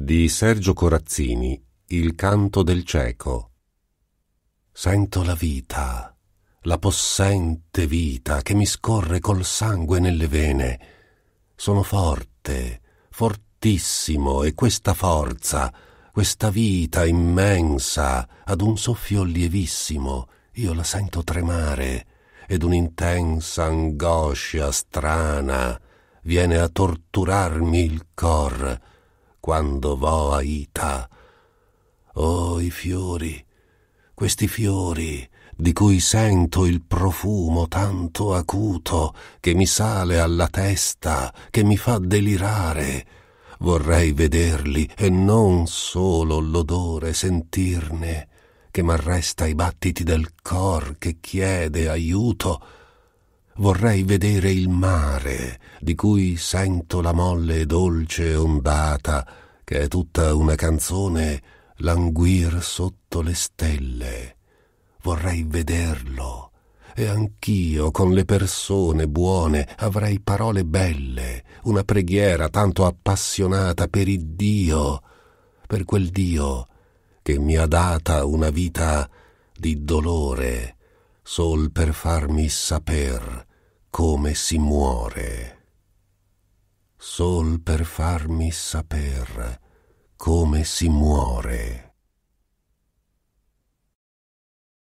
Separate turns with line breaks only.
di Sergio Corazzini Il canto del cieco. Sento la vita, la possente vita che mi scorre col sangue nelle vene. Sono forte, fortissimo e questa forza, questa vita immensa, ad un soffio lievissimo, io la sento tremare ed un'intensa angoscia strana viene a torturarmi il cor quando vo a Ita. Oh, i fiori, questi fiori di cui sento il profumo tanto acuto che mi sale alla testa, che mi fa delirare. Vorrei vederli e non solo l'odore sentirne, che m'arresta i battiti del cor che chiede aiuto vorrei vedere il mare, di cui sento la molle e dolce ondata, che è tutta una canzone, languir sotto le stelle. Vorrei vederlo. E anch'io con le persone buone avrei parole belle, una preghiera tanto appassionata per il Dio, per quel Dio che mi ha data una vita di dolore, sol per farmi saper come si muore, sol per farmi saper come si muore.